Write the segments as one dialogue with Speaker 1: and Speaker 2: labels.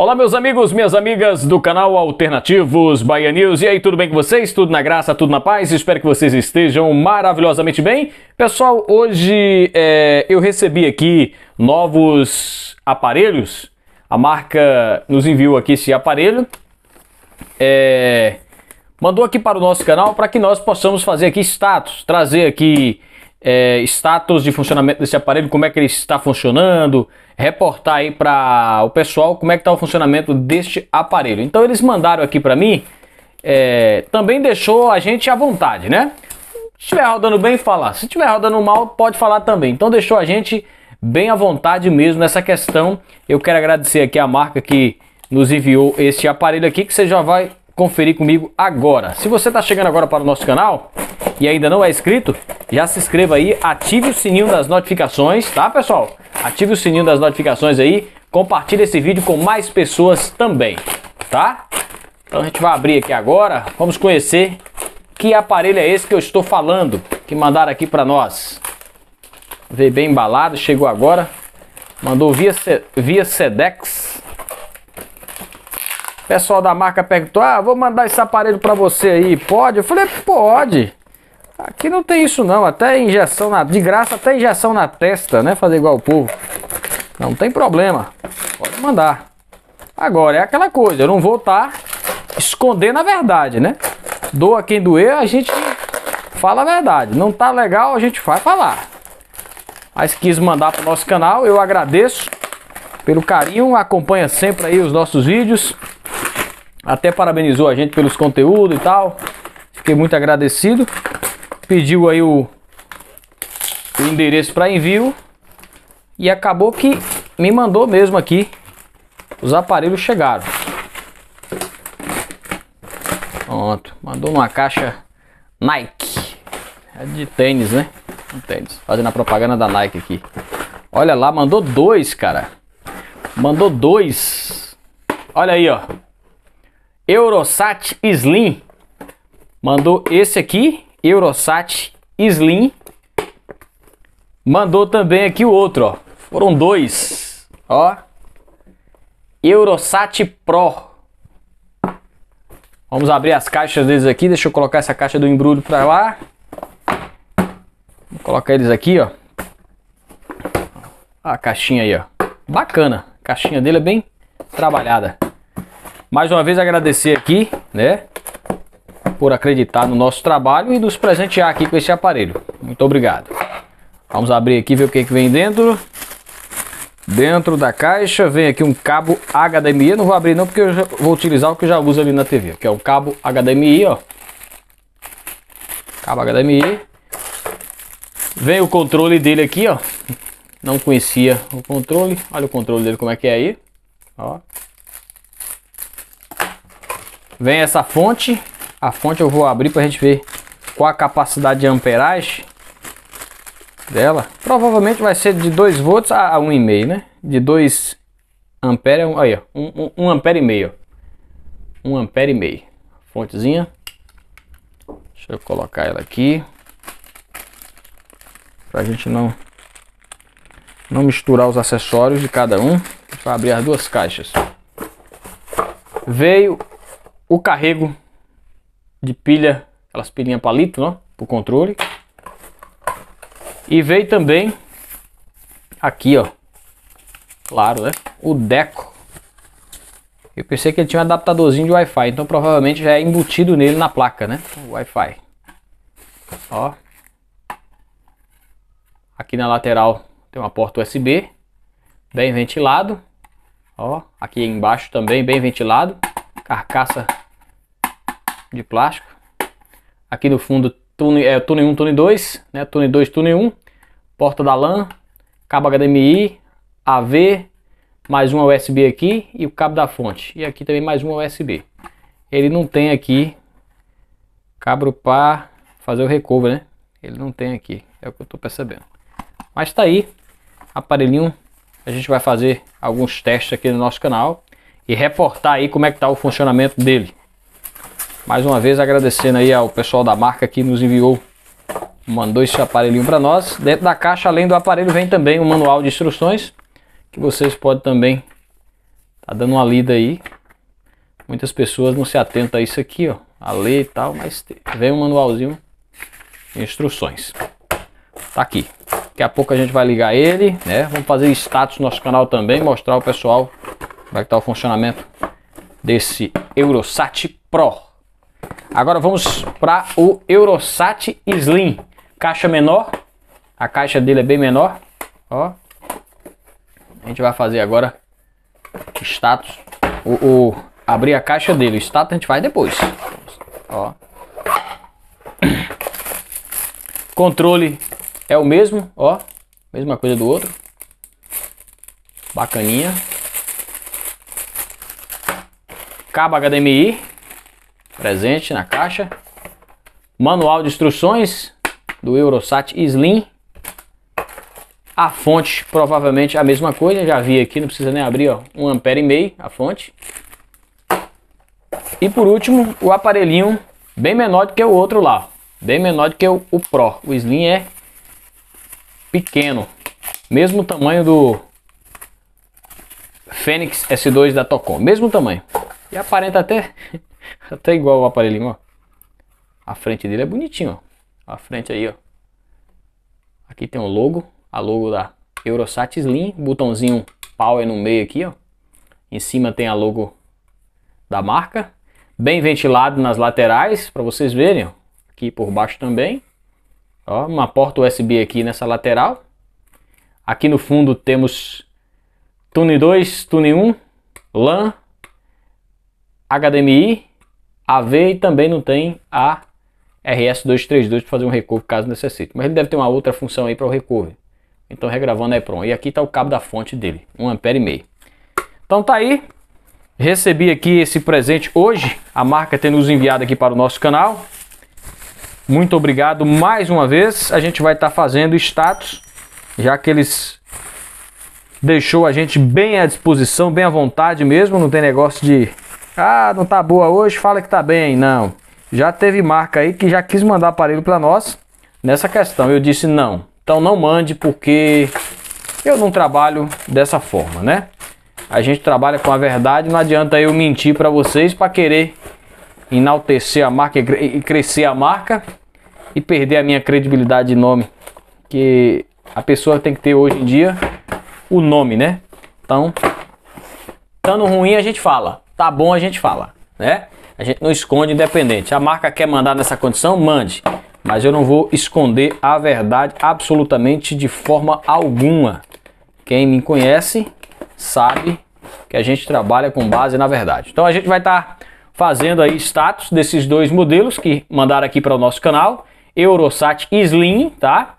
Speaker 1: Olá, meus amigos, minhas amigas do canal Alternativos Bahia News. E aí, tudo bem com vocês? Tudo na graça, tudo na paz? Espero que vocês estejam maravilhosamente bem. Pessoal, hoje é, eu recebi aqui novos aparelhos. A marca nos enviou aqui esse aparelho. É, mandou aqui para o nosso canal para que nós possamos fazer aqui status, trazer aqui é, status de funcionamento desse aparelho, como é que ele está funcionando, reportar aí para o pessoal como é que está o funcionamento deste aparelho. Então eles mandaram aqui para mim, é, também deixou a gente à vontade, né? Se estiver rodando bem, falar. Se estiver rodando mal, pode falar também. Então deixou a gente bem à vontade mesmo nessa questão. Eu quero agradecer aqui a marca que nos enviou este aparelho aqui, que você já vai conferir comigo agora. Se você está chegando agora para o nosso canal e ainda não é inscrito, já se inscreva aí, ative o sininho das notificações, tá pessoal? Ative o sininho das notificações aí, compartilhe esse vídeo com mais pessoas também, tá? Então a gente vai abrir aqui agora, vamos conhecer que aparelho é esse que eu estou falando, que mandaram aqui para nós. Veio bem embalado, chegou agora, mandou via, via Sedex, pessoal da marca perguntou: "Ah, vou mandar esse aparelho para você aí, pode?" Eu falei: "Pode". Aqui não tem isso não, até injeção na de graça, até injeção na testa, né, fazer igual o povo. Não tem problema. Pode mandar. Agora é aquela coisa, eu não vou estar tá escondendo a verdade, né? Doa quem doer, a gente fala a verdade. Não tá legal, a gente vai falar. Mas quis mandar para o nosso canal, eu agradeço pelo carinho, acompanha sempre aí os nossos vídeos até parabenizou a gente pelos conteúdos e tal. Fiquei muito agradecido. Pediu aí o, o endereço para envio e acabou que me mandou mesmo aqui. Os aparelhos chegaram. Pronto, mandou numa caixa Nike. É de tênis, né? Um tênis. Fazendo a propaganda da Nike aqui. Olha lá, mandou dois, cara. Mandou dois. Olha aí, ó. Eurosat Slim. Mandou esse aqui, Eurosat Slim. Mandou também aqui o outro, ó. Foram dois, ó. Eurosat Pro. Vamos abrir as caixas deles aqui. Deixa eu colocar essa caixa do embrulho para lá. Vou colocar eles aqui, ó. Ah, a caixinha aí, ó. Bacana. A caixinha dele é bem trabalhada. Mais uma vez agradecer aqui, né? Por acreditar no nosso trabalho e nos presentear aqui com esse aparelho. Muito obrigado. Vamos abrir aqui ver o que, que vem dentro. Dentro da caixa vem aqui um cabo HDMI. Eu não vou abrir não porque eu vou utilizar o que eu já uso ali na TV. Que é o cabo HDMI, ó. Cabo HDMI. Vem o controle dele aqui, ó. Não conhecia o controle. Olha o controle dele como é que é aí. Ó. Vem essa fonte. A fonte eu vou abrir para a gente ver qual a capacidade de amperagem dela. Provavelmente vai ser de 2 volts a 1,5, né? De 2 ampere, um, aí, 1 um, um, ampere e meio. 1 ampere e meio. Fontezinha. Deixa eu colocar ela aqui. Pra gente não não misturar os acessórios de cada um. Vou abrir as duas caixas. Veio o carrego de pilha, aquelas pilhinhas palito, ó para o controle. E veio também aqui, ó, claro, né, o deco. Eu pensei que ele tinha um adaptadorzinho de Wi-Fi, então provavelmente já é embutido nele na placa, né? Wi-Fi. Ó. Aqui na lateral tem uma porta USB, bem ventilado. Ó, aqui embaixo também bem ventilado carcaça de plástico. Aqui no fundo, túnel, é, túnel 1, túnel 2, né? Túnel 2, túnel 1, porta da LAN, cabo HDMI, AV, mais uma USB aqui e o cabo da fonte. E aqui também mais uma USB. Ele não tem aqui cabo para fazer o recover, né? Ele não tem aqui, é o que eu estou percebendo. Mas tá aí, aparelhinho, a gente vai fazer alguns testes aqui no nosso canal e reportar aí como é que tá o funcionamento dele. Mais uma vez agradecendo aí ao pessoal da marca que nos enviou, mandou esse aparelhinho para nós. Dentro da caixa, além do aparelho, vem também um manual de instruções que vocês podem também tá dando uma lida aí. Muitas pessoas não se atentam a isso aqui, ó, a ler e tal, mas vem um manualzinho de instruções. Tá aqui. Daqui a pouco a gente vai ligar ele, né? Vamos fazer status no nosso canal também, mostrar o pessoal como é que tá o funcionamento desse Eurosat Pro. Agora vamos para o Eurosat Slim. Caixa menor. A caixa dele é bem menor. Ó. A gente vai fazer agora status. O, o abrir a caixa dele. O status a gente faz depois. Ó. Controle é o mesmo, ó. Mesma coisa do outro. Bacaninha cabo HDMI presente na caixa, manual de instruções do Eurosat Slim, a fonte provavelmente é a mesma coisa, já vi aqui, não precisa nem abrir, ó, 1 ampere e meio a fonte. E por último, o aparelhinho bem menor do que o outro lá, bem menor do que o, o Pro. O Slim é pequeno, mesmo tamanho do Fênix S2 da Tocom, mesmo tamanho. E aparenta até, até igual o aparelhinho, ó. A frente dele é bonitinho, ó. A frente aí, ó. Aqui tem o logo, a logo da Eurosat Slim, botãozinho power no meio aqui, ó. Em cima tem a logo da marca, bem ventilado nas laterais, para vocês verem, ó. Aqui por baixo também. Ó, uma porta USB aqui nessa lateral. Aqui no fundo temos Tune 2, Tune 1, LAN, HDMI, AV e também não tem a RS232 para fazer um recuo caso necessite. Mas ele deve ter uma outra função aí para o recuo. Então regravando é pronto. E aqui está o cabo da fonte dele, 1 ampere e meio. Então tá aí. Recebi aqui esse presente hoje, a marca tem nos enviado aqui para o nosso canal. Muito obrigado mais uma vez. A gente vai estar tá fazendo status, já que eles deixou a gente bem à disposição, bem à vontade mesmo, não tem negócio de ah, não tá boa hoje, fala que tá bem. Não. Já teve marca aí que já quis mandar aparelho para nós nessa questão. Eu disse não. Então não mande porque eu não trabalho dessa forma, né? A gente trabalha com a verdade, não adianta eu mentir para vocês para querer enaltecer a marca e crescer a marca e perder a minha credibilidade de nome, que a pessoa tem que ter hoje em dia o nome, né? Então, estando ruim a gente fala tá bom, a gente fala, né? A gente não esconde independente. A marca quer mandar nessa condição, mande. Mas eu não vou esconder a verdade absolutamente de forma alguma. Quem me conhece sabe que a gente trabalha com base na verdade. Então a gente vai estar tá fazendo aí status desses dois modelos que mandaram aqui para o nosso canal, Eurosat Slim, tá?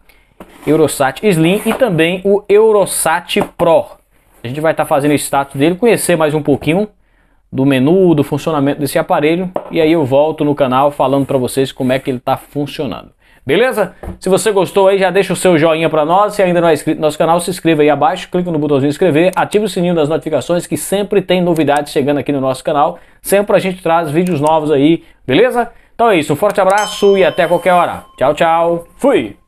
Speaker 1: Eurosat Slim e também o Eurosat Pro. A gente vai estar tá fazendo o status dele, conhecer mais um pouquinho do menu, do funcionamento desse aparelho e aí eu volto no canal falando para vocês como é que ele está funcionando. Beleza? Se você gostou aí, já deixa o seu joinha para nós. Se ainda não é inscrito no nosso canal, se inscreva aí abaixo, clica no botãozinho inscrever, ativa o sininho das notificações que sempre tem novidades chegando aqui no nosso canal. Sempre a gente traz vídeos novos aí, beleza? Então é isso, um forte abraço e até qualquer hora. Tchau, tchau. Fui!